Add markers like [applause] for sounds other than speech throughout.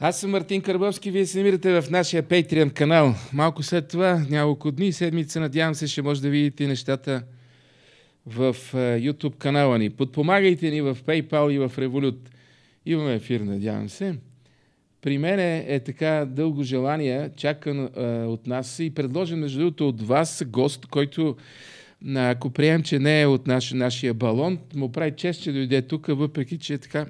Аз съм Мартин Карбовски, вие се намирате в нашия Patreon канал. Малко след това, няколко дни, седмица, надявам се, ще може да видите нещата в е, YouTube канала ни. Подпомагайте ни в PayPal и в Revolut. Имаме ефир, надявам се. При мен е така дълго желание, чакан е, от нас и предложен, между другото, от вас гост, който, ако приемем, че не е от наш, нашия балон, му прави чест, че дойде тук, въпреки, че е така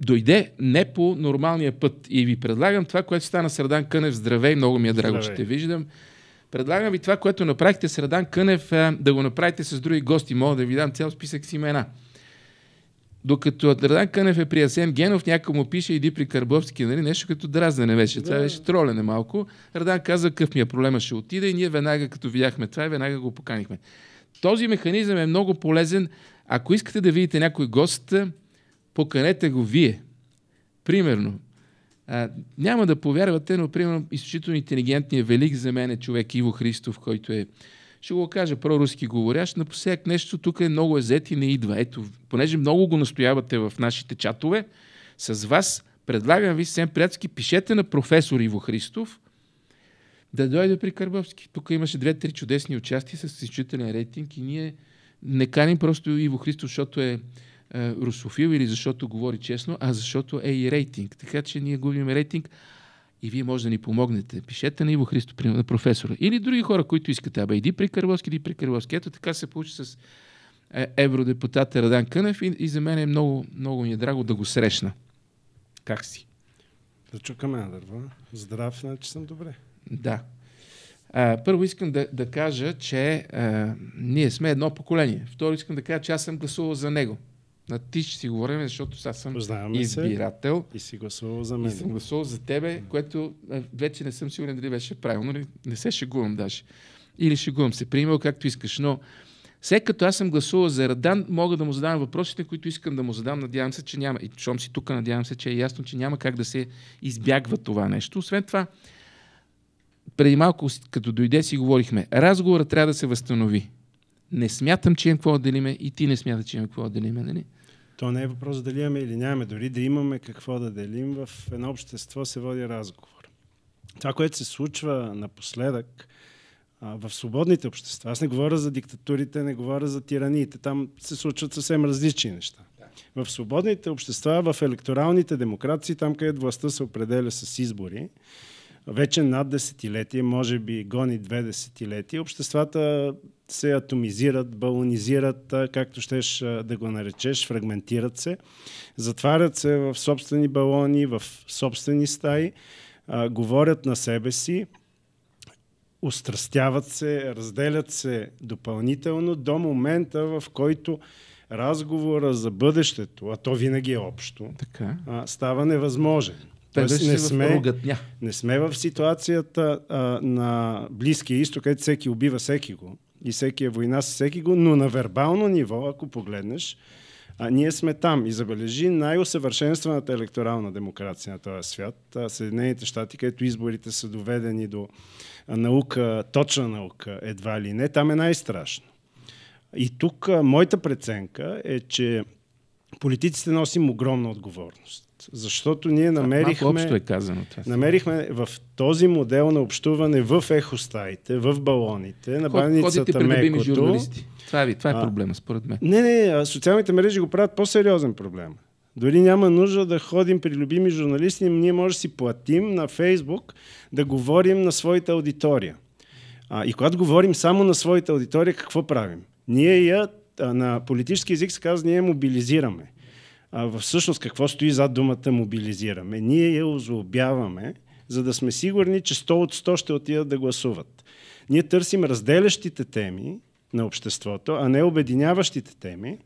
дойде не по нормалния път. И ви предлагам това, което стана Средан Кънев. Здравей, много ми е драго, Здравей. че те виждам. Предлагам ви това, което направихте Средан Кънев, да го направите с други гости. Мога да ви дам цял списък с имена. Докато Драдан Кънев е при Асен Генов, някой му пише иди при Карбовски, нали? нещо като дразнене вече. Да. Това беше тролене малко. Радан каза, какъв ми е проблема, ще отида и ние веднага, като видяхме това, и веднага го поканихме. Този механизъм е много полезен. Ако искате да видите някой гост, поканете го вие. Примерно, а, няма да повярвате, но примерно изключително интелигентният велик за мен е човек Иво Христов, който е, ще го кажа, проруски говорящ, посек нещо тук е много езет и не идва. Ето, понеже много го настоявате в нашите чатове, с вас предлагам ви съвсем приятелски, пишете на професор Иво Христов, да дойде при Карбовски. Тук имаше две-три чудесни участия с изчителен рейтинг и ние не каним просто Иво Христов, защото е е, русофил или защото говори честно, а защото е и рейтинг. Така че ние губим рейтинг и вие може да ни помогнете. Пишете на Иво Христо, на професора. Или други хора, които искате. Абе, иди при Карловски, иди при Карловски. Ето така се получи с е, евродепутата Радан Кънев и, и за мен е много, много ми е драго да го срещна. Как си? Да чукаме на дърво. Здрав, значи съм добре. Да. А, първо искам да, да кажа, че а, е, ние сме едно поколение. Второ искам да кажа, че аз съм гласувал за него на ти ще си говорим, защото аз съм Познаваме избирател. Се. И си гласувал за мен. И съм гласувал за тебе, което вече не съм сигурен дали беше правилно. Не, нали? не се шегувам даже. Или шегувам се. Приемал както искаш. Но след като аз съм гласувал за Радан, мога да му задам въпросите, които искам да му задам. Надявам се, че няма. И щом си тук, надявам се, че е ясно, че няма как да се избягва това нещо. Освен това, преди малко, като дойде, си говорихме. Разговорът трябва да се възстанови. Не смятам, че имам какво да делиме и ти не смяташ, че имам какво да делиме. Нали? То не е въпрос дали имаме или нямаме. Дори да имаме какво да делим, в едно общество се води разговор. Това, което се случва напоследък в свободните общества, аз не говоря за диктатурите, не говоря за тираниите, там се случват съвсем различни неща. В свободните общества, в електоралните демокрации, там където властта се определя с избори, вече над десетилетие, може би гони две десетилетия, обществата се атомизират, балонизират, както щеш да го наречеш, фрагментират се, затварят се в собствени балони, в собствени стаи, говорят на себе си, устрастяват се, разделят се допълнително до момента, в който разговора за бъдещето, а то винаги е общо, така. става невъзможен. Тоест не сме, не сме в ситуацията а, на Близкия изток, където всеки убива всеки го и всеки е война с всеки го, но на вербално ниво, ако погледнеш, а, ние сме там и забележи най-усъвършенстваната електорална демокрация на този свят. Съединените щати, където изборите са доведени до наука, точна наука, едва ли не, там е най-страшно. И тук а, моята преценка е, че политиците носим огромна отговорност защото ние намерихме... общо е казано това. Намерихме в този модел на общуване в ехостаите, в балоните, на баницата мекото... Това е, това е проблема, според мен. Не, не, социалните мрежи го правят по-сериозен проблем. Дори няма нужда да ходим при любими журналисти, ние може да си платим на Фейсбук да говорим на своята аудитория. А, и когато говорим само на своята аудитория, какво правим? Ние я на политически език се казва, ние мобилизираме а, всъщност какво стои зад думата мобилизираме. Ние я озлобяваме, за да сме сигурни, че 100 от 100 ще отидат да гласуват. Ние търсим разделящите теми на обществото, а не обединяващите теми.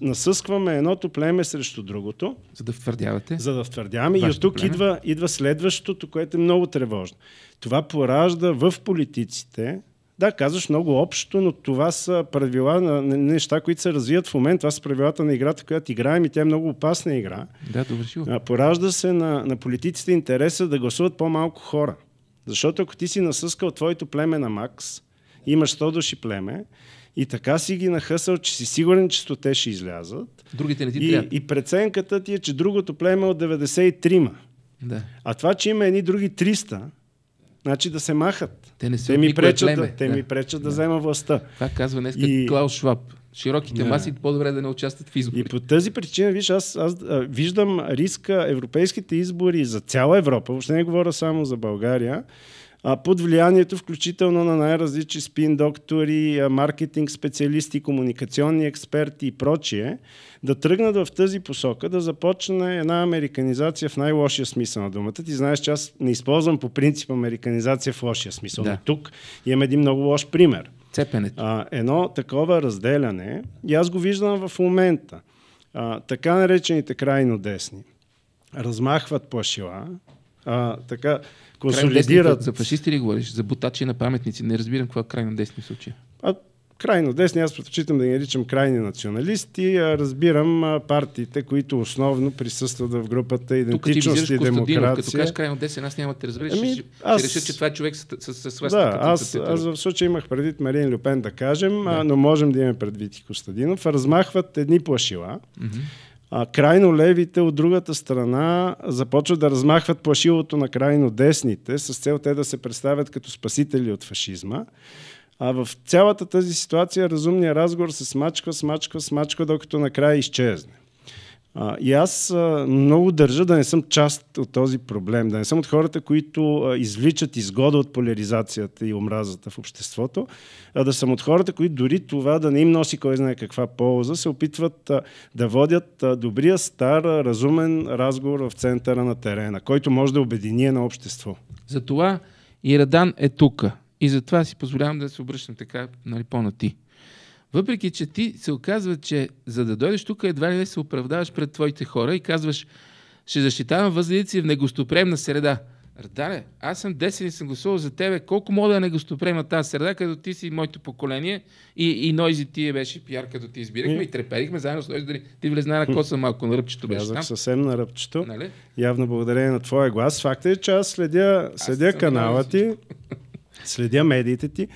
Насъскваме едното племе срещу другото. За да втвърдявате. За да втвърдяваме. И от тук идва, идва следващото, което е много тревожно. Това поражда в политиците да, казваш много общо, но това са правила на неща, които се развият в момента. Това са правилата на играта, която играем и тя е много опасна игра. Да, добре, Поражда се на, на политиците интереса да гласуват по-малко хора. Защото ако ти си насъскал твоето племе на Макс, имаш 100 души племе, и така си ги нахъсал, че си сигурен, че те ще излязат. Другите не ти и, И преценката ти е, че другото племе е от 93-ма. Да. А това, че има едни други 300, значи да се махат. Те не се те ми пречат, Да, те да. ми пречат да, да взема властта. Това казва днес и... Клаус Шваб. Широките yeah. маси по-добре да не участват в избори. И по тази причина, виж, аз, аз а, виждам риска европейските избори за цяла Европа, въобще не говоря само за България, под влиянието включително на най-различни спин доктори, маркетинг специалисти, комуникационни експерти и прочие, да тръгнат в тази посока, да започне една американизация в най-лошия смисъл на думата. Ти знаеш, че аз не използвам по принцип американизация в лошия смисъл. Да. Но тук имам един много лош пример. Цепенето. А, едно такова разделяне, и аз го виждам в момента. А, така наречените крайно десни размахват плашила, а, така консолидират. За фашисти ли говориш? За бутачи на паметници? Не разбирам какво е крайно десни случаи. случая. А, крайно десни, аз предпочитам да ги наричам крайни националисти. А разбирам а, партиите, които основно присъстват в групата идентичност Тук и демокрация. Като кажеш крайно десен, аз няма да те разбереш. Ами, ще, аз... че това е човек с, с, с, с Да, аз, аз в случай имах предвид Марин Люпен да кажем, да. А, но можем да имаме предвид и Костадинов. Размахват едни плашила. Mm-hmm а крайно левите от другата страна започват да размахват плашилото на крайно десните с цел те да се представят като спасители от фашизма. А в цялата тази ситуация разумният разговор се смачква, смачква, смачква, докато накрая изчезне. А, и аз а, много държа да не съм част от този проблем, да не съм от хората, които а, извличат изгода от поляризацията и омразата в обществото, а да съм от хората, които дори това да не им носи кой знае каква полза, се опитват а, да водят а, добрия, стар, а, разумен разговор в центъра на терена, който може да обедини на общество. Затова Ирадан е тука. И затова си позволявам да се обръщам така нали, по-на ти. Въпреки, че ти се оказва, че за да дойдеш тук, едва ли не се оправдаваш пред твоите хора и казваш, ще защитавам възлици в негостопремна среда. Рдане, аз съм десен и съм гласувал за тебе. Колко мога да е негостопремна тази среда, като ти си моето поколение и, и Нойзи ти е беше пиар, като ти избирахме и, и треперихме заедно с Нойзи. Дали ти влезна на коса малко на ръбчето беше Казах там. съвсем на ръбчето. Нали? Явно благодарение на твоя глас. Факт е, че аз следя, следя аз канала ти, следя медиите ти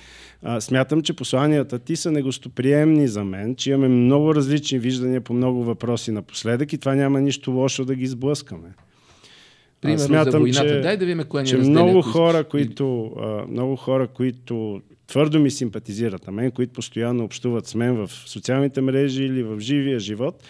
а, смятам, че посланията ти са негостоприемни за мен, че имаме много различни виждания по много въпроси напоследък и това няма нищо лошо да ги сблъскаме. Примерно смятам, за Че, Дай да видим кое че много хора, които, а, много хора, които твърдо ми симпатизират на мен, които постоянно общуват с мен в социалните мрежи или в живия живот,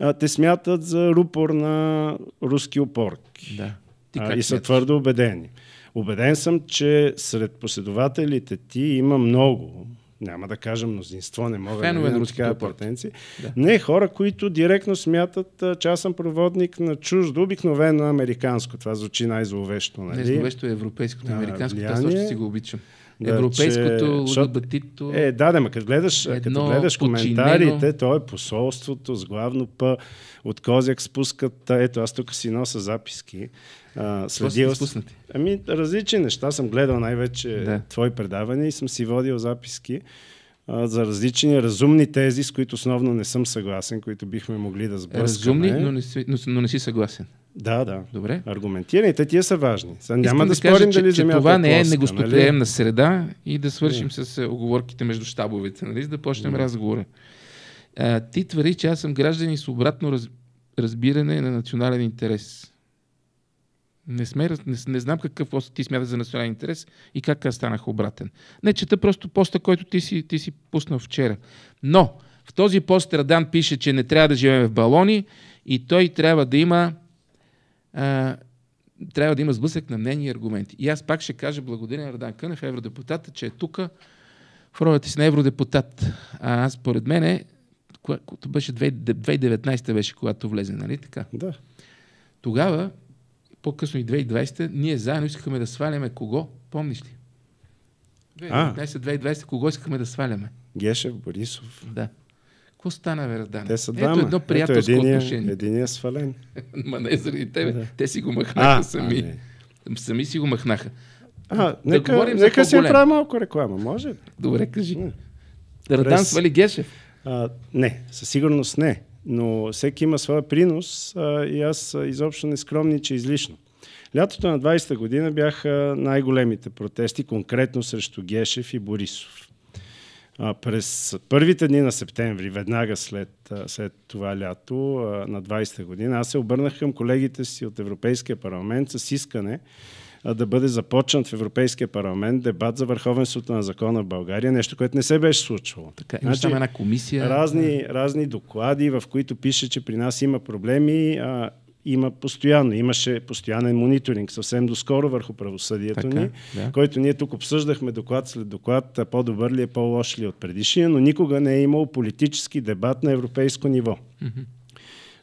а, те смятат за рупор на руски опорки. Да. Ти а, и са смяташ? твърдо убедени. Обеден съм, че сред последователите ти има много, няма да кажа мнозинство, не мога Фенове да имам такава претенция. Да. Не, хора, които директно смятат, че аз съм проводник на чуждо, обикновено американско. Това звучи най-зловещо. Нали? Не, зловещо е европейското, американското, аз още си го обичам да, европейското, че... лгбтито... Е, да, да, като гледаш, като гледаш коментарите, то е посолството с главно П, от Козяк спускат... Ето, аз тук си носа записки. А, следил... спуснати? Ами, различни неща. Съм гледал най-вече да. твои предавания и съм си водил записки за различни разумни тези, с които основно не съм съгласен, които бихме могли да сблъскаме. Разумни, но не си, но, но не си съгласен. Да, да. Добре. Аргументираните тия са важни. Са, няма да, да спорим че, дали че това е не е негостоприемна нали? среда и да свършим не. с е, оговорките между щабовете, нали? да почнем не. разговора. А, ти твърди, че аз съм гражданин с обратно раз... разбиране на национален интерес. Не, сме, не, не знам какъв ти смяташ за национален интерес и как аз станах обратен. Не чета просто поста, който ти си, ти си пуснал вчера. Но в този пост Радан пише, че не трябва да живеем в балони и той трябва да има а, трябва да има сблъсък на мнения и аргументи. И аз пак ще кажа благодаря на Радан Кънев, евродепутата, че е тук в ролята си на евродепутат. А аз, поред мен, когато беше 2019 беше, когато влезе, нали така? Да. Тогава, по-късно и 2020, ние заедно искахме да сваляме кого, помниш ли? 2019-2020, кого искахме да сваляме? Гешев, Борисов. Да. Ко стана, бе, Те са двама. Ето едно приятелско Ето единия, отношение. Единия е свален. [laughs] Ма не заради тебе. Да. Те си го махнаха а, сами. А, ами. не. сами си го махнаха. А, да нека, говорим нека си направя малко реклама, може? Добре, кажи. Не. Радан През... свали Гешев? А, не, със сигурност не. Но всеки има своя принос а, и аз изобщо не скромни, че излишно. Лятото на 20-та година бяха най-големите протести, конкретно срещу Гешев и Борисов през първите дни на септември, веднага след, след това лято, на 20-та година, аз се обърнах към колегите си от Европейския парламент с искане да бъде започнат в Европейския парламент дебат за върховенството на закона в България, нещо, което не се беше случвало. Така, значи, една комисия. Разни, разни доклади, в които пише, че при нас има проблеми има постоянно. Имаше постоянен мониторинг съвсем доскоро върху правосъдието така, ни, да. който ние тук обсъждахме доклад след доклад, по-добър ли е, по-лош ли е от предишния, но никога не е имал политически дебат на европейско ниво. Mm-hmm.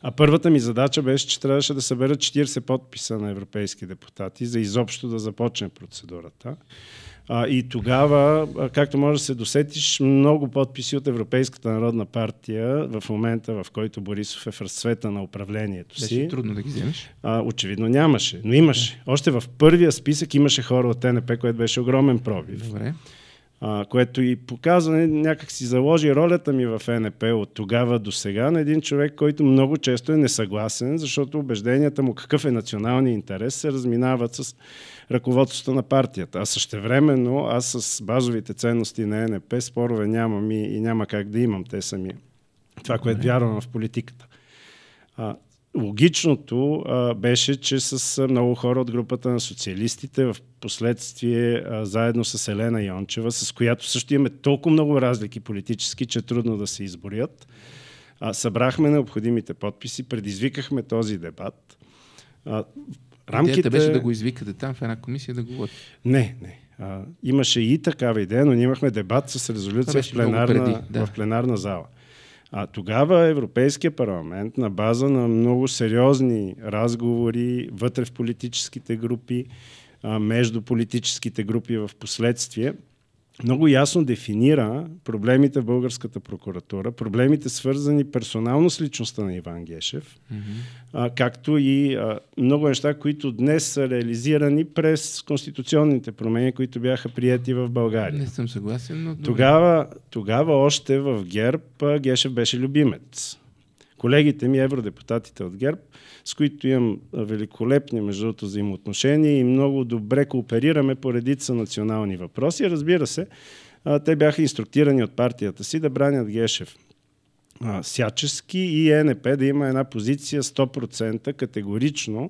А първата ми задача беше, че трябваше да събера 40 подписа на европейски депутати, за изобщо да започне процедурата. А, и тогава, както може да се досетиш, много подписи от Европейската народна партия в момента, в който Борисов е в разцвета на управлението си. Беше трудно да ги вземеш? А, очевидно нямаше, но имаше. Да. Още в първия списък имаше хора от ТНП, което беше огромен пробив. Добре а, което и показва, нали, някак си заложи ролята ми в НП от тогава до сега на един човек, който много често е несъгласен, защото убежденията му какъв е националния интерес се разминават с ръководството на партията. А същевременно аз с базовите ценности на НП спорове нямам и, и няма как да имам. Те сами това, което вярвам в политиката. А, логичното а, беше, че с много хора от групата на социалистите в последствие а, заедно с Елена Йончева, с която също имаме толкова много разлики политически, че е трудно да се изборят, а, събрахме необходимите подписи, предизвикахме този дебат. А, рамките... Идеята беше да го извикате там в една комисия да говори. Не, не. А, имаше и такава идея, но ние имахме дебат с резолюция в пленарна, преди, да. в пленарна зала. А тогава Европейския парламент на база на много сериозни разговори вътре в политическите групи, между политическите групи в последствие – много ясно дефинира проблемите в българската прокуратура, проблемите свързани персонално с личността на Иван Гешев, mm-hmm. а, както и а, много неща, които днес са реализирани през конституционните промени, които бяха прияти в България. Не съм съгласен, но... Тогава, тогава още в ГЕРБ а, Гешев беше любимец колегите ми, евродепутатите от ГЕРБ, с които имам великолепни, между другото, взаимоотношения и много добре кооперираме по редица национални въпроси. Разбира се, те бяха инструктирани от партията си да бранят Гешев сячески и ЕНП да има една позиция 100% категорично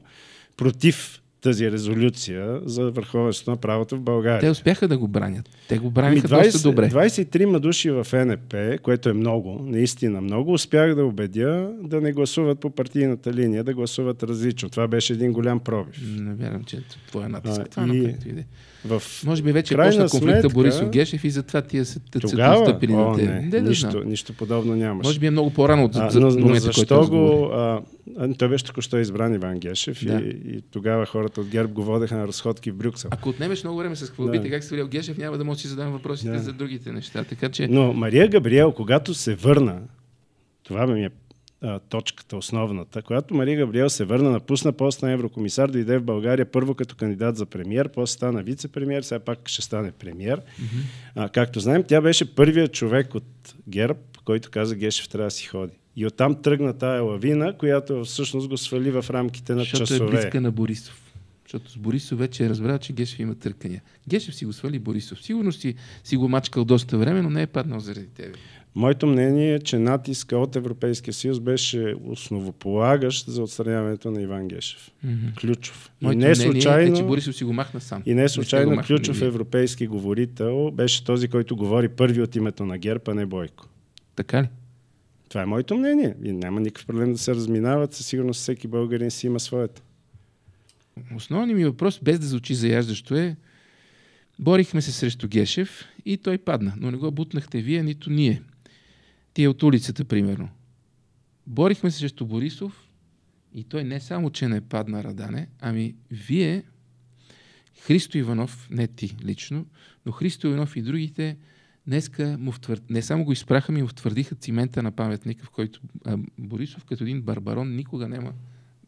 против тази резолюция за върховенството на правото в България. Те успяха да го бранят. Те го браниха ами, доста добре. 23 души в НП, което е много, наистина много, успях да убедя да не гласуват по партийната линия, да гласуват различно. Това беше един голям пробив. Не вярвам, че е твоя натиск. Това и... на в... Може би вече е почна конфликта сметка, Борисов Гешев и затова тия се отстъпили стъпили на те. Не, не, нищо, да нищо подобно нямаше. Може би е много по-рано от а, за, но, момента, но защо го... А, той беше току-що избран Иван Гешев да. и, и, тогава хората от ГЕРБ го водеха на разходки в Брюксел. Ако отнемеш много време с хвалбите, да. как се видял Гешев, няма да може да си задам въпросите да. за другите неща. Така, че... Но Мария Габриел, когато се върна, това ми е а, точката, основната. Когато Мария Габриел се върна, напусна пост на еврокомисар, дойде в България първо като кандидат за премьер, после стана вице-премьер, сега пак ще стане премьер. Mm-hmm. А, както знаем, тя беше първият човек от ГЕРБ, който каза Гешев трябва да си ходи. И оттам тръгна тая лавина, която всъщност го свали в рамките на Защото е часове. Защото е близка на Борисов. Защото с Борисов вече е разбрал, че Гешев има търкания. Гешев си го свали Борисов. Сигурно си, си го мачкал доста време, но не е паднал заради тебе. Моето мнение е, че натиска от Европейския съюз беше основополагащ за отстраняването на Иван Гешев. Mm-hmm. Ключов. Моето и не случайно, е, че Борисов си го махна сам. И не случайно не ключов не европейски говорител беше този, който говори първи от името на Герпа не Бойко. Така ли? Това е моето мнение. И няма никакъв проблем да се разминават. Със сигурност всеки българин си има своята. Основният ми въпрос, без да звучи заяждащо е, борихме се срещу Гешев и той падна, но не го бутнахте вие, нито ние тия е от улицата, примерно. Борихме се срещу Борисов и той не само, че не падна Радане, ами вие, Христо Иванов, не ти лично, но Христо Иванов и другите, днеска му втвър... не само го изпраха, ми му втвърдиха цимента на паметника, в който а, Борисов като един барбарон никога няма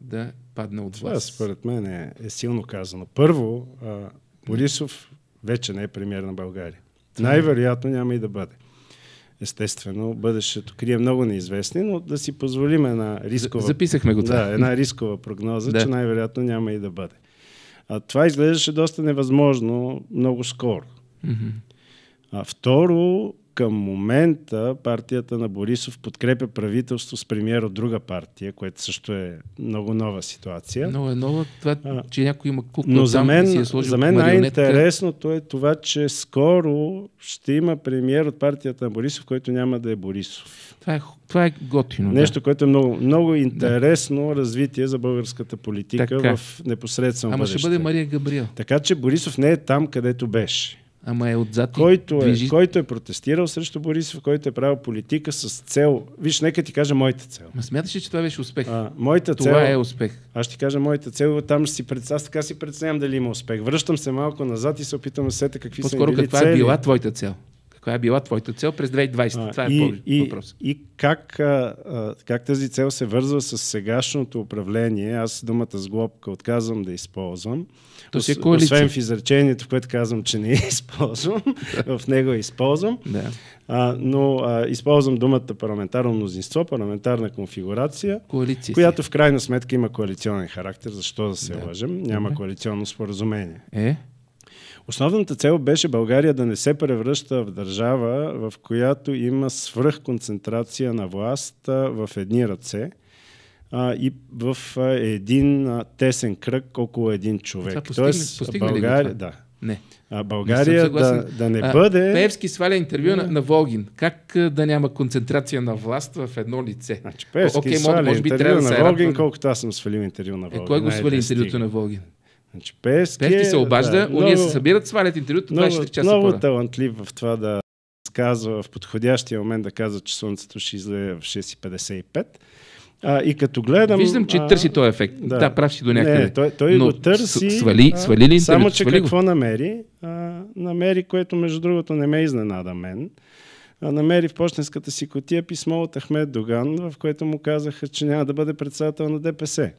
да падна от вас. Това според мен е, е силно казано. Първо, а, Борисов вече не е премьер на България. Е. Най-вероятно няма и да бъде естествено, бъдещето крие много неизвестни, но да си позволим една рискова... Записахме го това. Да, една рискова прогноза, да. че най-вероятно няма и да бъде. А, това изглеждаше доста невъзможно много скоро. Mm-hmm. А, второ, към момента партията на Борисов подкрепя правителство с премиер от друга партия, което също е много нова ситуация. Но е нова това, че някой има куп Но за мен, си е за мен най-интересното е това, че скоро ще има премиер от партията на Борисов, който няма да е Борисов. Това е, това е готино. Нещо, да. което е много, много интересно да. развитие за българската политика така. в непосредствено Ама бъдеще. ще бъде Мария Габриел. Така че Борисов не е там, където беше. Ама е отзад. Който, е, движи... е, който е протестирал срещу Борисов, който е правил политика с цел. Виж, нека ти кажа моята цел. Ма смяташ ли, че това беше успех? А, моята това цел. е успех. Аз ще ти кажа моята цел. Там ще си пред... Аз така си представям дали има успех. Връщам се малко назад и се опитам да сета какви По-скоро, са. По-скоро каква цели. е била твоята цел? Коя е била твоята цел през 2020? Това е и, по- въпрос. И как, а, как тази цел се вързва с сегашното управление? Аз думата с глобка отказвам да използвам. То си е коалиция. Освен в изречението, в което казвам, че не я [laughs] използвам, в него я използвам. Да. А, но а, използвам думата парламентарно мнозинство, парламентарна конфигурация, Коалиция която в крайна сметка има коалиционен характер. Защо да се да. лъжем? Няма да. коалиционно споразумение. Е? Основната цел беше България да не се превръща в държава, в която има свръхконцентрация на власт в едни ръце а, и в един а, тесен кръг около един човек. Това постигна, Тоест, постигна България, да. Не. А, България не да, да не а, бъде. Певски сваля интервю на, на Волгин. Как да няма концентрация на власт в едно лице? Значи, Певски О, окей, сваля може, може би интервю на е Волгин, колкото аз съм свалил интервю на Волгин. Е, кой го свали интервюто на Волгин? Значи Певски, Певски се е, обажда, да, уния се събират, свалят интервюто, 24 е часа Много пора. талантлив в това да казва в подходящия момент да казва, че слънцето ще излезе в 6.55. А, и като гледам... Виждам, че а, търси този ефект. Да, да прав си до някъде. Не, той, той но го търси. Свали, свали ли Само, че свали какво го? намери? А, намери, което между другото не ме изненада мен. А, намери в почтенската си котия писмо от Ахмед Доган, в което му казаха, че няма да бъде председател на ДПС.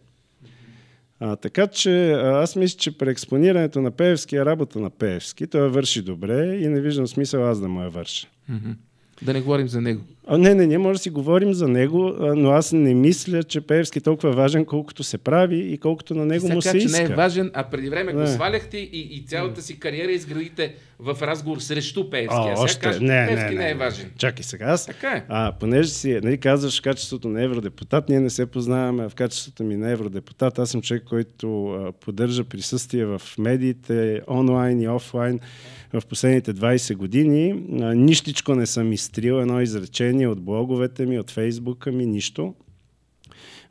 А, така че аз мисля, че при експонирането на Певски е работа на Пеевски. Той върши добре и не виждам смисъл аз да му я върша. Mm-hmm. Да не говорим за него. А, не, не, ние може да си говорим за него, но аз не мисля, че Пеевски е толкова важен, колкото се прави и колкото на него му се че иска. не е важен, а преди време не. го сваляхте и, и цялата си кариера изградите в разговор срещу Певски. А, а сега още? Кажа, не, Пеевски не, не, е не е важен. Чакай сега аз. Така е. А, понеже си нали, казваш в качеството на евродепутат, ние не се познаваме в качеството ми на евродепутат. Аз съм човек, който а, поддържа присъствие в медиите, онлайн и офлайн в последните 20 години. А, нищичко не съм изтрил едно изречение новини, от блоговете ми, от фейсбука ми, нищо.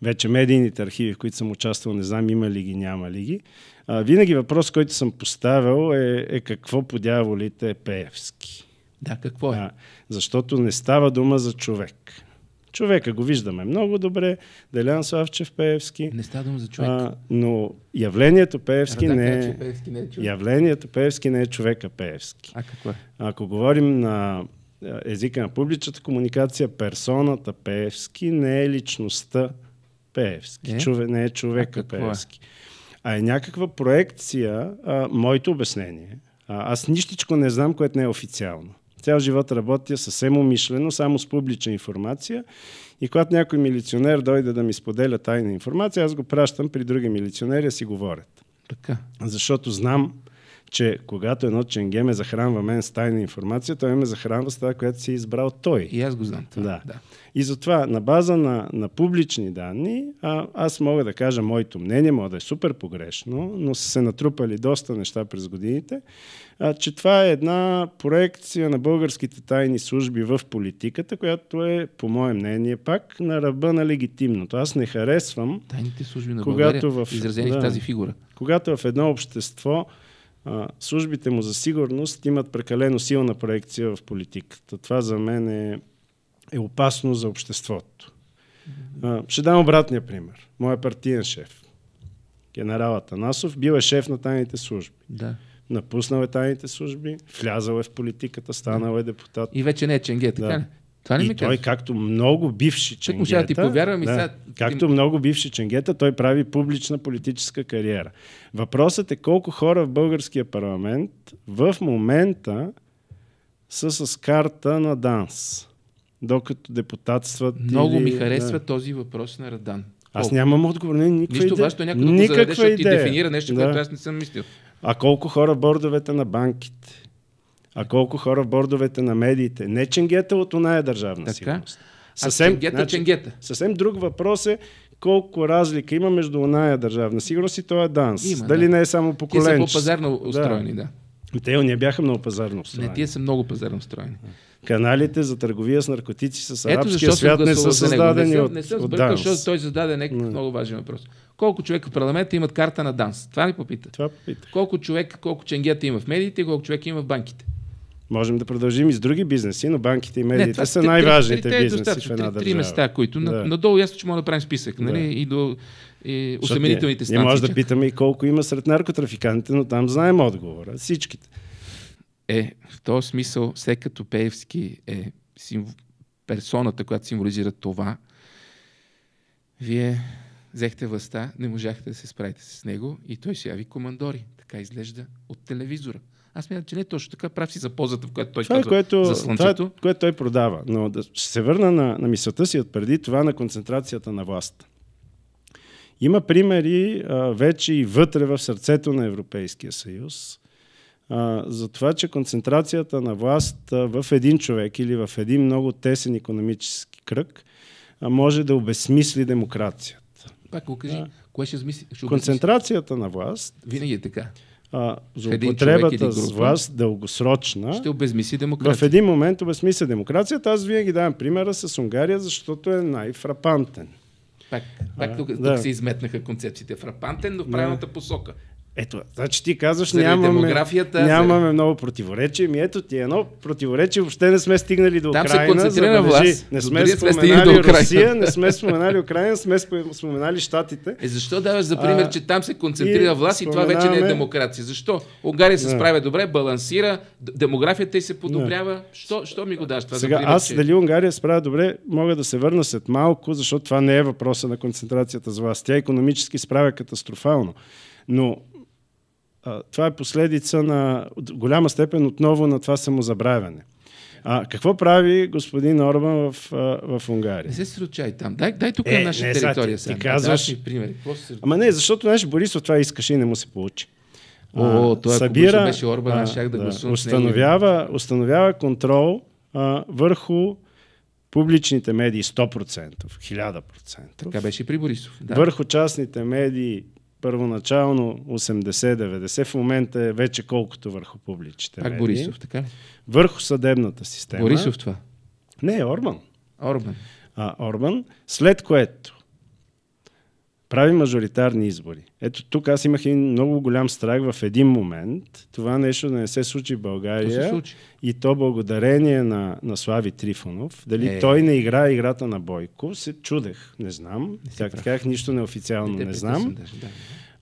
Вече медийните архиви, в които съм участвал, не знам има ли ги, няма ли ги. А, винаги въпрос, който съм поставил е, е какво по дяволите е Пеевски. Да, какво е? А, защото не става дума за човек. Човека го виждаме много добре, Делян Славчев Пеевски. Не става дума за човек. А, но явлението Пеевски не е... Значи Пеевски не е човек. Явлението Пеевски не е човека Пеевски. А какво е? Ако говорим на е, езика на публичната комуникация, персоната Пеевски не е личността Пеевски. Е? Чове, не е човека а е? Пеевски. Е? А е някаква проекция, а, моето обяснение. А, аз нищичко не знам, което не е официално. Цял живот работя съвсем умишлено, само с публична информация. И когато някой милиционер дойде да ми споделя тайна информация, аз го пращам при други милиционери да си говорят. Така. Защото знам, че когато едно ченге ме захранва мен с тайна информация, той ме захранва с това, която си е избрал той. И аз го знам. Това. Да. да. И затова на база на, на публични данни, а, аз мога да кажа моето мнение, мога да е супер погрешно, но са се натрупали доста неща през годините, а, че това е една проекция на българските тайни служби в политиката, която е, по мое мнение, пак на ръба на легитимното. Аз не харесвам. Тайните служби на България, в, изразени да, в тази фигура. Когато в едно общество службите му за сигурност имат прекалено силна проекция в политиката. Това за мен е, е опасно за обществото. А, ще дам обратния пример. Моя партиен шеф, генерал Атанасов, бил е шеф на тайните служби. Да. Напуснал е тайните служби, влязал е в политиката, станал е депутат. И вече не е ченге, така да. Това не и ми той, кажеш. както много бивши ченгета, ти повярвам и да, сега... както много бивши ченгета, той прави публична политическа кариера. Въпросът е колко хора в българския парламент в момента са с карта на данс, докато депутатстват. Много или... ми харесва да. този въпрос на Радан. Колко? Аз нямам отговор. Не, никаква Нищо идея. важно, някой да го заведе, защото ти дефинира нещо, да. което аз не съм мислил. А колко хора бордовете на банките? А колко хора в бордовете на медиите? Не ченгета от оная държавна така? сигурност. Съвсем, ченгета, значи, ченгета. съвсем друг въпрос е колко разлика има между оная държавна сигурност и този данс. Има, Дали да. не е само по Те са по-пазарно устроени, да. да. И те не бяха много пазарно устроени. Не, тие са много пазарно устроени. Каналите за търговия с наркотици с арабския свят не са създадени не от Не съм сбъркал, защото той зададе някакъв не. много важен въпрос. Колко човека в парламента имат карта на данс? Това ли попита? Това попита. Колко човек, колко ченгета има в медиите, колко човек има в банките? Можем да продължим и с други бизнеси, но банките и медиите не, са най-важните бизнеси в една държава. Три места, които да. надолу ясно, че мога да правим списък. Нали? И до и осеменителните станции. Ние може да питаме и колко има сред наркотрафикантите, но там знаем отговора. Всичките. Е, в този смисъл, все като Пеевски е персоната, която символизира това, вие взехте властта, не можахте да се справите с него и той се яви командори. Така изглежда от телевизора. Аз мисля, че не е точно така. Прав си за позата, в която той това е казва което, за слънцето. Това е, което той продава. Но да, ще се върна на, на мисълта си от преди това на концентрацията на власт. Има примери а, вече и вътре в сърцето на Европейския съюз а, за това, че концентрацията на власт а, в един човек или в един много тесен економически кръг а, може да обесмисли демокрацията. Пак го кажи, да. кое ще, ще обесмисли? Концентрацията на власт винаги е така а, употребата с вас дългосрочна, ще обезмисли демокрацията. В един момент обезмисля демокрацията. Аз винаги давам примера с Унгария, защото е най-фрапантен. Пак, пак тук, а, тук да. се изметнаха концепциите. Фрапантен, но в правилната посока. Ето, значи ти казваш, нямаме, демографията, нямаме много противоречие. Ми ето ти е едно противоречие. Въобще не сме стигнали до Там Украина. Се концентрира власт. Не сме споменали сме Русия, не сме споменали Украина, сме споменали Штатите. Е, защо даваш за пример, а, че там се концентрира власт и това вече не е демокрация? Защо? Унгария се справя добре, балансира, демографията й се подобрява. Що, що ми го даш това Сега, за пример, аз че... дали Унгария справя добре, мога да се върна след малко, защото това не е въпроса на концентрацията с власт. Тя економически справя катастрофално. Но това е последица на голяма степен отново на това самозабравяне. А, какво прави господин Орбан в, в Унгария? Не се сръчай там. Дай, дай тук е, на нашата не, територия сега. Ти, ти казваш... пример. Се... Ама не, защото знаеш, Борисов това искаше и не му се получи. О, а, той събира, беше Орбан, а, да, да гласувам. Установява, установява контрол а, върху публичните медии 100%, 1000%. Така беше при Борисов. Да. Върху частните медии първоначално 80-90, в момента е вече колкото върху публичните Пак медии. Борисов, така ли? Върху съдебната система. Борисов това? Не, Орбан. Орбан. А, Орбан, след което прави мажоритарни избори. Ето тук аз имах един много голям страх в един момент. Това нещо да не се случи в България. То случи. И то благодарение на, на Слави Трифонов. Дали е. той не игра играта на Бойко, се чудех. Не знам. Не казах, нищо неофициално не, не знам. да.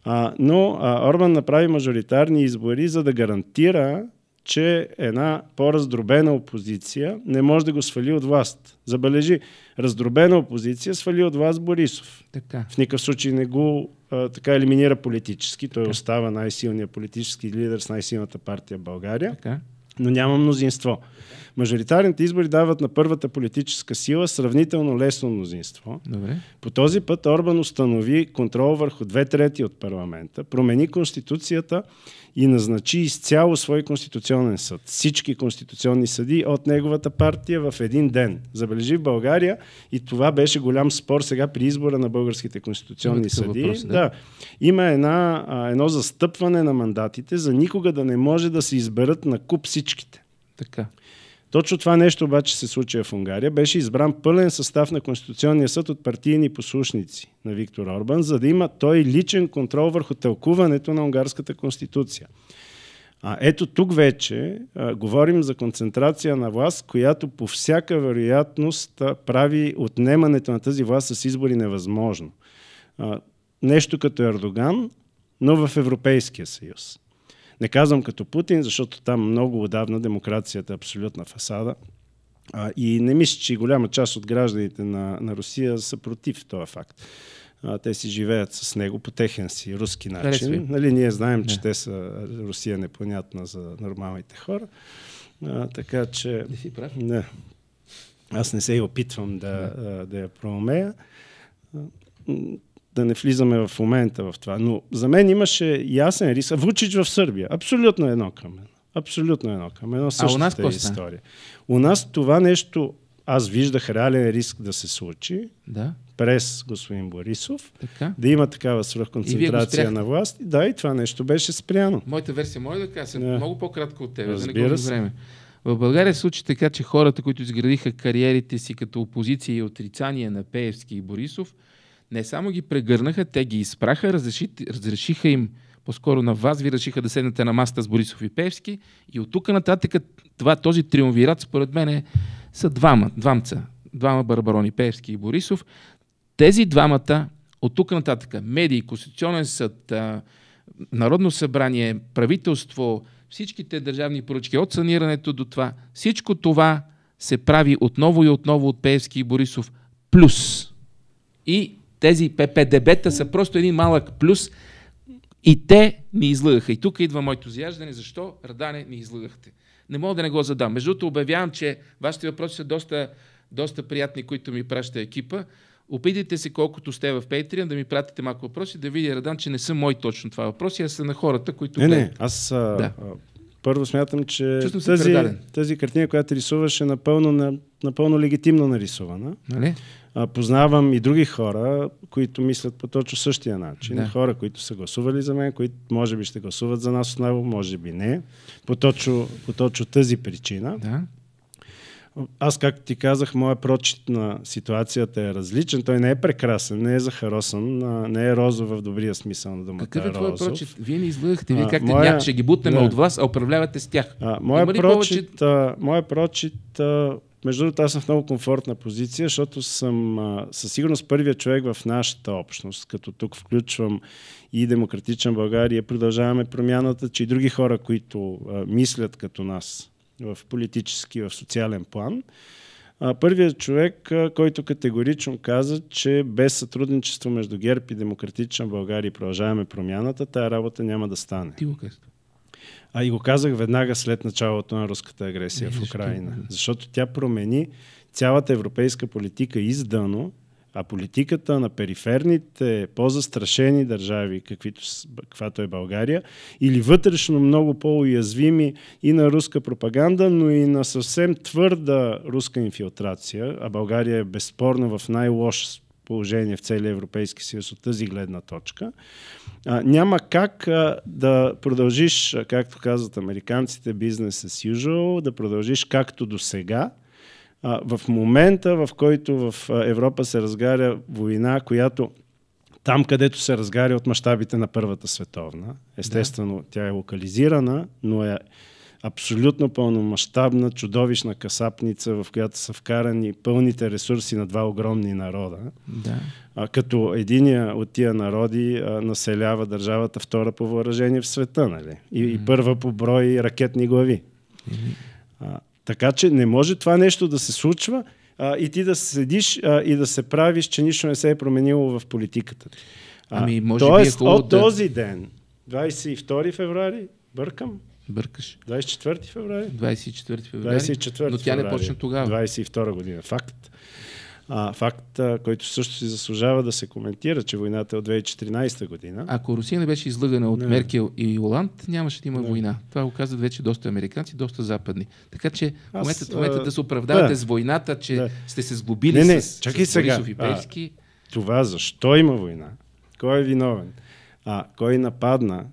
а, но а, Орбан направи мажоритарни избори, за да гарантира че една по-раздробена опозиция не може да го свали от власт. Забележи, раздробена опозиция свали от власт Борисов. Така. В никакъв случай не го а, така елиминира политически. Той така. остава най-силният политически лидер с най-силната партия в България, така. но няма мнозинство. Така. Мажоритарните избори дават на първата политическа сила сравнително лесно мнозинство. Добре. По този път Орбан установи контрол върху две трети от парламента, промени конституцията и назначи изцяло свой конституционен съд. Всички конституционни съди от неговата партия в един ден. Забележи в България и това беше голям спор сега при избора на българските конституционни съди. Въпрос, да. да. Има една, а, едно застъпване на мандатите за никога да не може да се изберат на куп всичките. Така. Точно това нещо обаче се случи в Унгария. Беше избран пълен състав на Конституционния съд от партийни послушници на Виктор Орбан, за да има той личен контрол върху тълкуването на унгарската конституция. А ето тук вече а, говорим за концентрация на власт, която по всяка вероятност а, прави отнемането на тази власт с избори невъзможно. А, нещо като Ердоган, но в Европейския съюз. Не казвам като Путин, защото там много отдавна демокрацията е абсолютна фасада. А, и не мисля, че голяма част от гражданите на, на Русия са против този факт. А, те си живеят с него по техен си руски начин. Нали, ние знаем, че не. те са Русия непонятна за нормалните хора. А, така че... Не си прав. Не. Аз не се и опитвам да, да я проумея да не влизаме в момента в това. Но за мен имаше ясен риск. Вучич в Сърбия. Абсолютно едно към мен. Абсолютно едно към едно. А у нас е история. У нас това нещо, аз виждах реален риск да се случи. Да. През господин Борисов. Така. Да има такава свръхконцентрация на власт. Да, и това нещо беше спряно. Моята версия, моля да кажа, да. много по-кратко от теб, Разбира да не време. В България се случи така, че хората, които изградиха кариерите си като опозиция и отрицание на Пеевски и Борисов, не само ги прегърнаха, те ги изпраха, разреши, разрешиха им, по-скоро на вас ви решиха да седнете на маста с Борисов и Певски. И от тук нататък това, този триумвират, според мен, са двама, двамца. Двама барбарони, Певски и Борисов. Тези двамата от тук нататък медии, Конституционен съд, Народно събрание, правителство, всичките държавни поръчки, от санирането до това, всичко това се прави отново и отново от Пеевски и Борисов плюс. И тези ППДБ-та са просто един малък плюс и те ми излъгаха. И тук идва моето заяждане, защо, Радане, ми излъгахте. Не мога да не го задам. Между другото, обявявам, че вашите въпроси са доста, доста приятни, които ми праща екипа. Опитайте се колкото сте в Patreon да ми пратите малко въпроси, да видя Радан, че не са мои точно това въпроси, а са на хората, които... Не, не, аз... Да. А първо смятам, че тази, тази картина, която рисуваш е напълно, на, напълно легитимно нарисувана. Нали? А, познавам и други хора, които мислят по точно същия начин. Да. Хора, които са гласували за мен, които може би ще гласуват за нас отново, може би не. По точно, по точно тази причина. Да. Аз, както ти казах, моят прочит на ситуацията е различен. Той не е прекрасен, не е захаросан, не е розов в добрия смисъл на думата. Какъв е твой прочит? Вие не излъгахте. Вие как моя... ще ги бутнем от вас, а управлявате с тях. А, моя, прочит, повече... а, моя прочит, а, между другото, аз съм в много комфортна позиция, защото съм а, със сигурност първият човек в нашата общност, като тук включвам и демократичен България, продължаваме промяната, че и други хора, които а, мислят като нас в политически, в социален план. Първият човек, който категорично каза, че без сътрудничество между ГЕРБ и Демократична България и продължаваме промяната, тая работа няма да стане. Ти го А и го казах веднага след началото на руската агресия не, в Украина. Защото тя промени цялата европейска политика издано а политиката на периферните, по-застрашени държави, каквито, каквато е България, или вътрешно много по-уязвими и на руска пропаганда, но и на съвсем твърда руска инфилтрация, а България е безспорно в най-лош положение в целия Европейски съюз от тази гледна точка, а, няма как а, да продължиш, както казват американците, бизнес as usual, да продължиш както до сега, а, в момента, в който в Европа се разгаря война, която там, където се разгаря от мащабите на Първата световна, естествено, да. тя е локализирана, но е абсолютно пълномащабна, чудовищна касапница, в която са вкарани пълните ресурси на два огромни народа. Да. А, като единия от тия народи а, населява държавата втора по въоръжение в света, нали? И, mm-hmm. и първа по брой ракетни глави. Mm-hmm. А, така че не може това нещо да се случва а, и ти да седиш а, и да се правиш, че нищо не се е променило в политиката. А, ами, може тоест, би е от да... този ден, 22 феврари, бъркам, Бъркаш. 24 феврари? 24 феврари. 24 но тя не почна тогава. 22 година. Факт. А, факт, който също си заслужава да се коментира, че войната е от 2014 година. Ако Русия не беше излъгана от не. Меркел и Оланд, нямаше да има не. война. Това го казват вече доста американци, доста западни. Така че Аз, в момента а... да се оправдавате да. с войната, че да. сте се сглобили не, не. с, Чакай с сега. Борисов и Певски. това защо има война? Кой е виновен? А, кой нападна?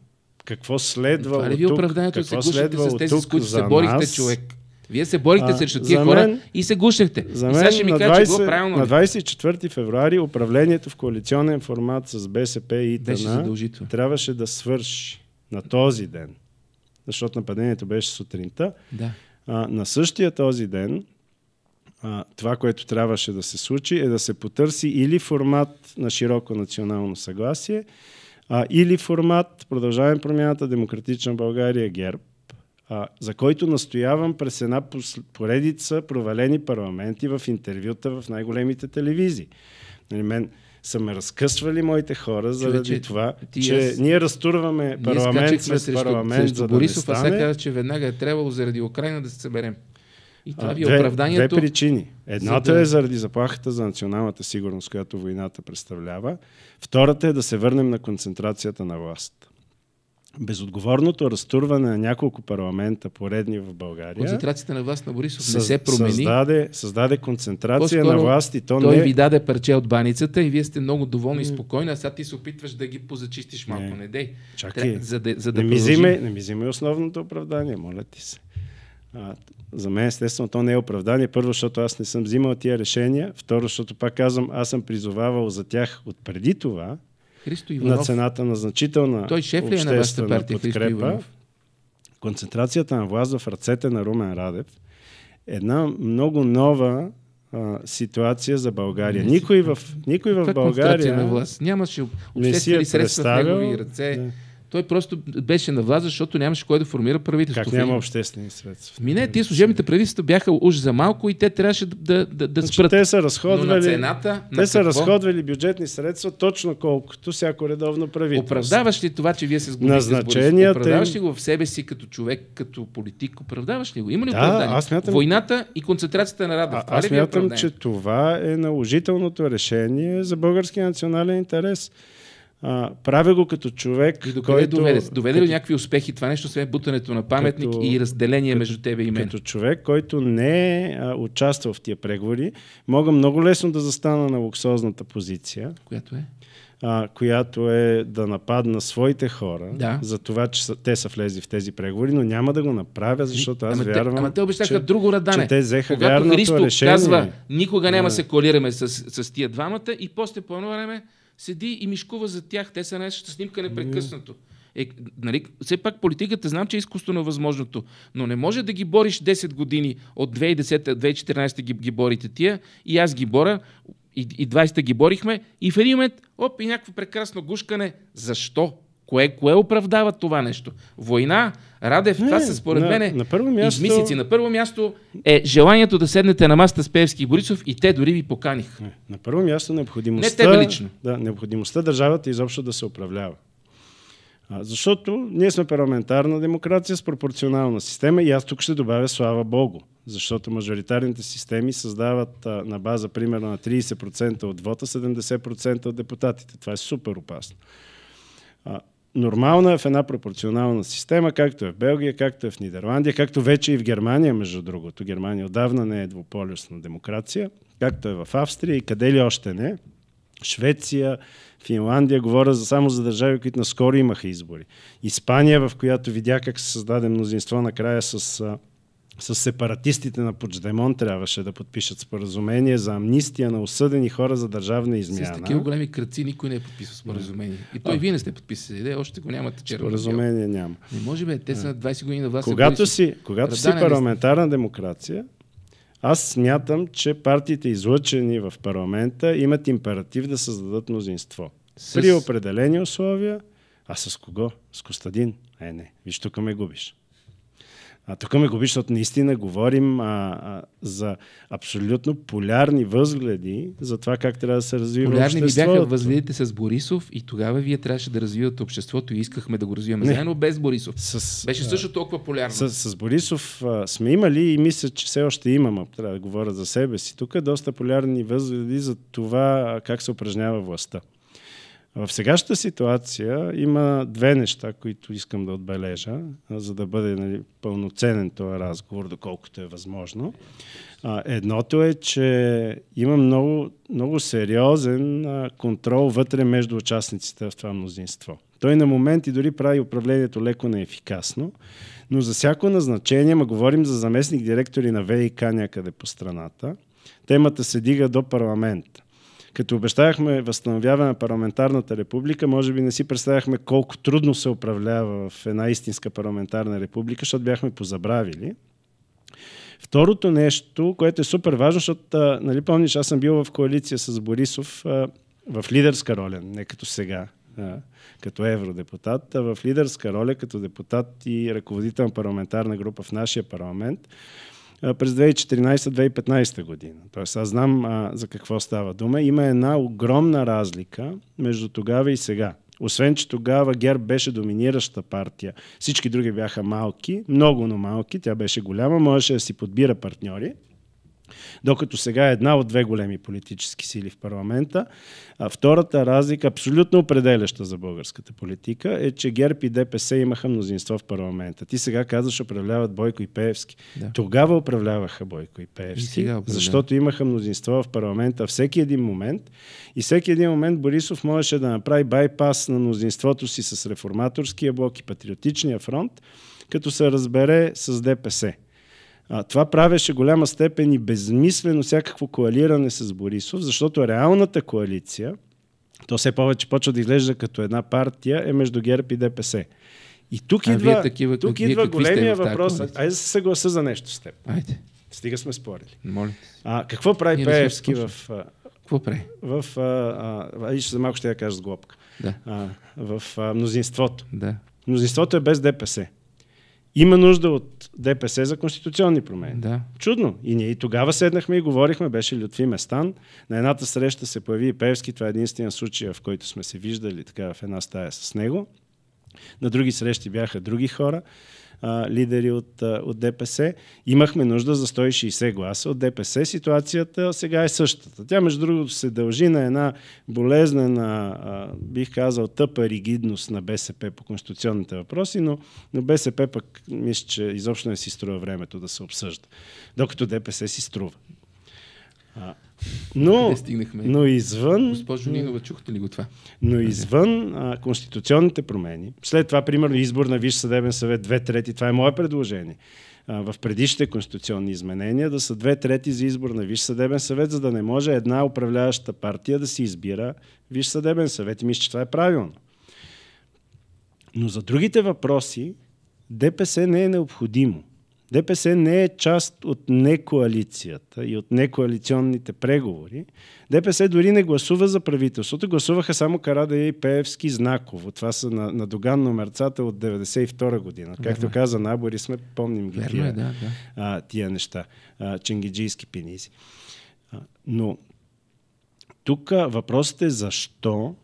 Какво следва това от тук? се следва с тези, с които се борихте, човек? Вие се борихте а, срещу тия хора и се гушехте. За мен, и сега ще ми кажа, че правилно. На 24 февруари управлението в коалиционен формат с БСП и ИТНА трябваше да свърши на този ден. Защото нападението беше сутринта. Да. А, на същия този ден а, това, което трябваше да се случи, е да се потърси или формат на широко национално съгласие, а, или формат Продължаваме промяната Демократична България ГЕРБ, а, за който настоявам през една поредица провалени парламенти в интервюта в най-големите телевизии. Нали, мен са ме разкъсвали моите хора заради Човече, това, ти че аз... ние разтурваме парламент след парламент, срещу, за да Борисов, не стане. а каза, че веднага е трябвало заради Украина да се съберем. И това ви е две, оправданието... Две причини. Едната за да... е заради заплахата за националната сигурност, която войната представлява. Втората е да се върнем на концентрацията на власт безотговорното разтурване на няколко парламента поредни в България. Концентрацията на власт на Борисов съ... не се промени. Създаде, създаде концентрация По-скоро на власт и то той не... Той ви даде парче от баницата и вие сте много доволни и спокойни, а сега ти се опитваш да ги позачистиш малко. Не, не дей. Чакай, Тря... за да, за да не, ми взимай, не ми взимай основното оправдание, моля ти се. А, за мен, естествено, то не е оправдание. Първо, защото аз не съм взимал тия решения. Второ, защото пак казвам, аз съм призовавал за тях от преди това, Христо Иванов. На цената на значителна Той шеф ли е на вашата партия, подкрепа, Христо Иванов? Концентрацията на власт в ръцете на Румен Радев една много нова а, ситуация за България. Не, никой в, никой в България на власт? Нямаше обществени е средства в негови ръце. Да. Той просто беше на власт, защото нямаше кой да формира правителството. Как няма обществени средства? Мине, тия служебните правителства бяха уж за малко и те трябваше да, да, да, да значи, спрат. Те са разходвали, Но на цената, те на са разходвали бюджетни средства точно колкото всяко редовно правителство. Оправдаваш ли това, че вие се сгубихте с Борисов? Оправдаваш ли го в себе си като човек, като политик? Оправдаваш ли го? Има ли да, Аз смятам... Войната и концентрацията на Радов. А, аз е смятам, че това е наложителното решение за българския национален интерес. А, правя го като човек. И до който, доведе? Доведе като... ли някакви успехи това нещо, след е бутането на паметник като, и разделение като, между тебе и мен? Като човек, който не е участвал в тия преговори, мога много лесно да застана на луксозната позиция. Която е? а, която е да нападна своите хора да. за това, че са, те са влезли в тези преговори, но няма да го направя, ами, защото аз ама вярвам, те, ама те обещаха че, друго радане. че те взеха Когато вярното решение. казва, никога няма да. се колираме с, с тия двамата и после по едно време седи и мишкува за тях. Те са най снимка ами. непрекъснато. Е, нали, все пак политиката знам, че е изкуство на възможното, но не може да ги бориш 10 години. От 2010-2014 ги, ги борите тия и аз ги боря и, и 20-та ги борихме и в един момент, оп, и някакво прекрасно гушкане. Защо? Кое, кое оправдава това нещо? Война, Радев, не, това са според на, мен на първо място... измислици. На първо място е желанието да седнете на маста с Певски и Борисов и те дори ви поканих. Не, на първо място необходимостта... Не лично. Да, необходимостта държавата изобщо да се управлява. А, защото ние сме парламентарна демокрация с пропорционална система и аз тук ще добавя слава Богу. Защото мажоритарните системи създават а, на база примерно на 30% от вота, 70% от депутатите. Това е супер опасно нормална е в една пропорционална система, както е в Белгия, както е в Нидерландия, както вече и в Германия, между другото. Германия отдавна не е двуполюсна демокрация, както е в Австрия и къде ли още не. Швеция, Финландия, говоря за, само за държави, които наскоро имаха избори. Испания, в която видя как се създаде мнозинство накрая с с сепаратистите на Почдемон трябваше да подпишат споразумение за амнистия на осъдени хора за държавна измяна. С такива големи кръци никой не е подписал споразумение. И той а. вие не сте подписали, де, още го нямате черно. Споразумение дел. няма. Не може бе, те са 20 години на власт. Когато си, когато си парламентарна демокрация, аз смятам, че партиите излъчени в парламента имат императив да създадат мнозинство. С... При определени условия. А с кого? С Костадин? Е, не. Виж, тук ме губиш. А, тук ме губи, защото наистина говорим а, а, за абсолютно полярни възгледи за това как трябва да се развива полярни обществото. Полярни бяха възгледите с Борисов и тогава вие трябваше да развивате обществото и искахме да го развиваме Не. заедно без Борисов. С, Беше също толкова полярно. С, с Борисов а, сме имали и мисля, че все още имам, трябва да говоря за себе си. Тук е доста полярни възгледи за това как се упражнява властта. В сегашната ситуация има две неща, които искам да отбележа, за да бъде нали, пълноценен този разговор, доколкото е възможно. Едното е, че има много, много сериозен контрол вътре между участниците в това мнозинство. Той на моменти дори прави управлението леко неефикасно, но за всяко назначение, ма говорим за заместник директори на ВИК някъде по страната, темата се дига до парламента. Като обещахме възстановяване на парламентарната република, може би не си представяхме колко трудно се управлява в една истинска парламентарна република, защото бяхме позабравили. Второто нещо, което е супер важно, защото, нали помниш, аз съм бил в коалиция с Борисов в лидерска роля, не като сега, като евродепутат, а в лидерска роля като депутат и ръководител на парламентарна група в нашия парламент през 2014-2015 година. Тоест аз знам а, за какво става дума. Има една огромна разлика между тогава и сега. Освен, че тогава ГЕРБ беше доминираща партия, всички други бяха малки, много, но малки, тя беше голяма, можеше да си подбира партньори. Докато сега е една от две големи политически сили в парламента. А втората разлика, абсолютно определяща за българската политика, е, че ГЕРБ и ДПС имаха мнозинство в парламента. Ти сега казваш, управляват Бойко и Пеевски. Да. Тогава управляваха Бойко и Пеевски, и защото имаха мнозинство в парламента всеки един момент. И всеки един момент Борисов можеше да направи байпас на мнозинството си с реформаторския блок и патриотичния фронт, като се разбере с ДПС. А, това правеше голяма степен и безмислено всякакво коалиране с Борисов, защото реалната коалиция, то все повече почва да изглежда като една партия, е между ГЕРБ и ДПС. И тук а идва, такива, тук вие идва големия въпрос. Айде да се съгласа за нещо с теб. Айде. Стига сме спорили. Моля. А, какво прави Ние Пеевски в... Какво прави? В, а, а, а, за малко ще я кажа с глобка. Да. А, в а, мнозинството. Да. Мнозинството е без ДПС. Има нужда от ДПС за конституционни промени. Да. Чудно. И ние и тогава седнахме и говорихме, беше Лютви Местан. На едната среща се появи и Певски, това е единствения случай, в който сме се виждали така в една стая с него. На други срещи бяха други хора а, лидери от, а, от ДПС. Имахме нужда за 160 гласа от ДПС. Ситуацията сега е същата. Тя, между другото, се дължи на една болезнена, а, бих казал, тъпа ригидност на БСП по конституционните въпроси, но, но БСП пък мисля, че изобщо не си струва времето да се обсъжда. Докато ДПС си струва. Но, но извън... Госпожо Нинова, чухте ли го това? Но извън а, конституционните промени, след това, примерно, избор на Висш съдебен съвет, две трети, това е мое предложение, а, в предишните конституционни изменения да са две трети за избор на Висш съдебен съвет, за да не може една управляваща партия да си избира Висш съдебен съвет. И мисля, че това е правилно. Но за другите въпроси ДПС не е необходимо. ДПС не е част от некоалицията и от некоалиционните преговори. ДПС дори не гласува за правителството, гласуваха само карада и Пеевски знаково. Това са на, на Доган номерцата от 92 година. Както Верно. каза Набори, сме помним ги Верно, е, тия, да, да. А, тия неща. А, ченгиджийски пенизи. А, но тук въпросът е защо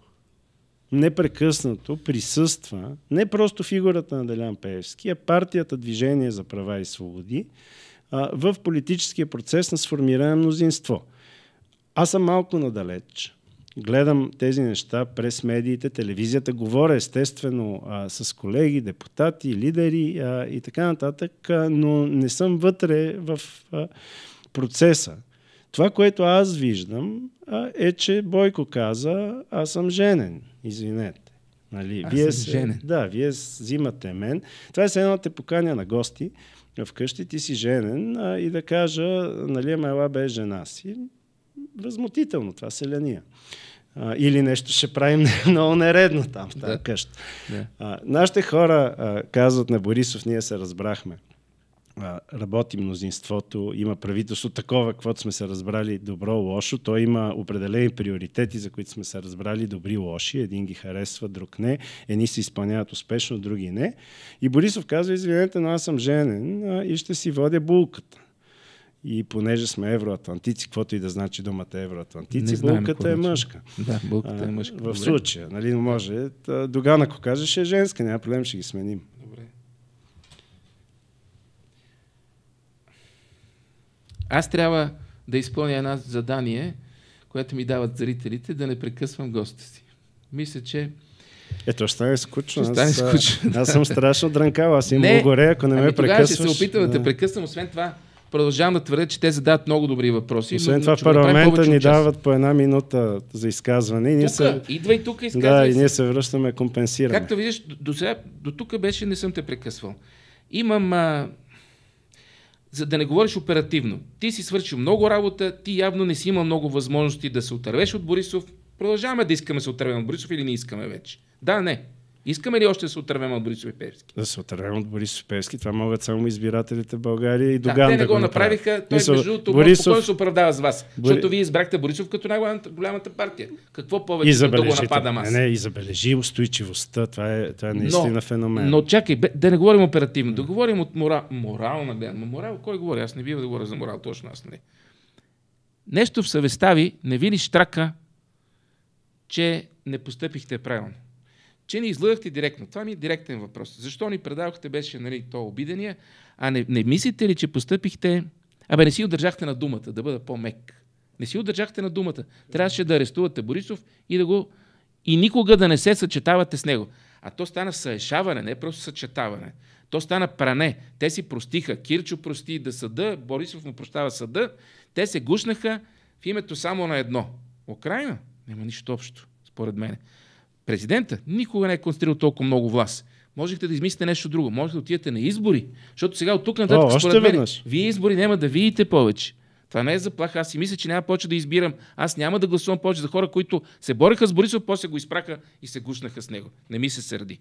непрекъснато присъства не просто фигурата на Делян Пеевски, а партията Движение за права и свободи а, в политическия процес на сформиране мнозинство. Аз съм малко надалеч. Гледам тези неща през медиите, телевизията, говоря естествено а, с колеги, депутати, лидери а, и така нататък, а, но не съм вътре в а, процеса. Това, което аз виждам, е, че Бойко каза, аз съм женен, извинете. Нали? Аз вие съм се, женен. Да, вие взимате мен. Това е едно те поканя на гости вкъщи, ти си женен а, и да кажа, нали, Мела бе жена си. Възмутително, това селения. А, или нещо ще правим [laughs] много нередно там, в тази да. къща. Да. А, нашите хора а, казват на Борисов, ние се разбрахме работи мнозинството, има правителство, такова, каквото сме се разбрали добро, лошо. То има определени приоритети, за които сме се разбрали добри, лоши. Един ги харесва, друг не. Едни се изпълняват успешно, други не. И Борисов казва, извинете, но аз съм женен и ще си водя булката. И понеже сме евроатлантици, каквото и да значи думата евроатлантици, знаем, булката е значи. мъжка. Да, булката е мъжка. А, в случая, нали, може. Доган, ако кажеш, е женска, няма проблем, ще ги сменим. Аз трябва да изпълня една задание, което ми дават зрителите, да не прекъсвам госта си. Мисля, че ето, ще стане скучно. Ще стане скучно. Аз, аз съм страшно дрънкал, аз имам не, горе, ако не ами ме прекъсваш. ще се опитам да, те прекъсвам. Освен това, продължавам да твърде, че те задават много добри въпроси. Освен това, в парламента ни дават по една минута за изказване. И тука, се... идва и тук изказвай Да, и ние се връщаме, компенсираме. Както виждаш, до, сега, до тук беше, не съм те прекъсвал. Имам а, за да не говориш оперативно. Ти си свършил много работа, ти явно не си има много възможности да се отървеш от Борисов. Продължаваме да искаме да се отървем от Борисов или не искаме вече. Да, не. Искаме ли още да се отървем от Борисов и Певски? Да се отървем от Борисов и Певски. Това могат само избирателите в България и Доган да, те не да го, го направиха. Той Мисъл, между другото, Борисов... се оправдава с вас. Бори... Защото вие избрахте Борисов като най-голямата партия. Какво повече да го нападам аз? Не, не, и забележи устойчивостта. Това е, това е наистина но, феномен. Но чакай, бе, да не говорим оперативно, да говорим от мора... морална гледна. Морал, кой говори? Аз не бива да говоря за морал, точно аз не. Нещо в съвестта ви не видиш трака, че не постъпихте правилно че не излъгахте директно. Това ми е директен въпрос. Защо ни предавахте беше нали, то обидения, а не, не мислите ли, че постъпихте... Абе, не си удържахте на думата, да бъда по-мек. Не си удържахте на думата. Трябваше да арестувате Борисов и да го... И никога да не се съчетавате с него. А то стана съешаване, не просто съчетаване. То стана пране. Те си простиха. Кирчо прости да съда, Борисов му прощава съда. Те се гушнаха в името само на едно. Украина? Няма нищо общо, според мен. Президента никога не е констрирал толкова много власт. Можехте да измислите нещо друго. Можете да отидете на избори. Защото сега от тук нататък, О, според мен, вие избори няма да видите повече. Това не е заплаха. Аз си мисля, че няма повече да избирам. Аз няма да гласувам повече за хора, които се бореха с Борисов, после го изпраха и се гушнаха с него. Не ми се сърди.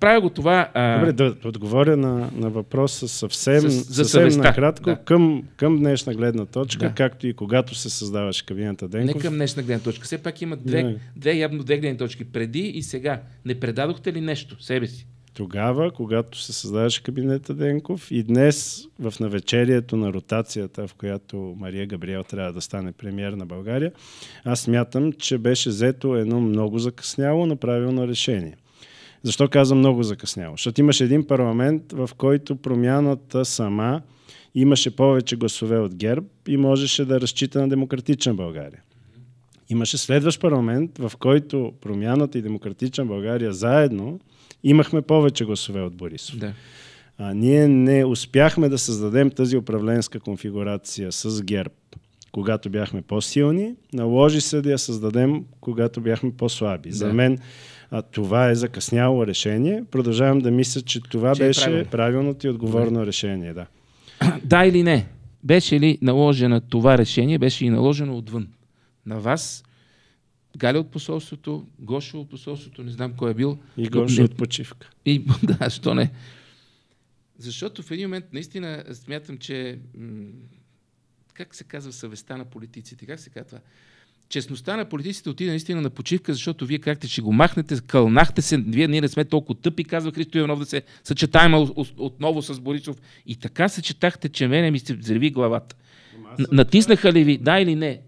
Правя го това. А... Добре, да отговоря на, на въпроса съвсем, с, за съвсем накратко да. към, към днешна гледна точка, да. както и когато се създаваше кабинета Денков. Не към днешна гледна точка. Все пак има две, две явно две гледни точки. Преди и сега. Не предадохте ли нещо себе си? Тогава, когато се създаваше кабинета Денков и днес в навечерието на ротацията, в която Мария Габриел трябва да стане премьер на България, аз смятам, че беше взето едно много закъсняло направилно решение. Защо казвам много закъсняло? Защото имаше един парламент, в който промяната сама имаше повече гласове от ГЕРБ и можеше да разчита на демократична България. Имаше следващ парламент, в който промяната и демократична България заедно имахме повече гласове от Борисов. Да. А, ние не успяхме да създадем тази управленска конфигурация с ГЕРБ, когато бяхме по-силни. Наложи се да я създадем, когато бяхме по-слаби. Да. За мен а, това е закъсняло решение. Продължавам да мисля, че това че е беше е правилно. правилното и отговорно да. решение. Да. [clears throat] да или не? Беше ли наложено това решение? Беше и наложено отвън. На вас, Галя от посолството, Гошо от посолството, не знам кой е бил. И Гошо от почивка. И, [laughs] да, що не. Защото в един момент наистина смятам, че м- как се казва съвестта на политиците, как се казва това? честността на политиците отиде наистина на почивка, защото вие как ще го махнете, кълнахте се, вие ние не сме толкова тъпи, казва Христо Иванов, да се съчетаем отново с Борисов. И така съчетахте, че мене ми се взреви главата. Натиснаха ли ви, да или не?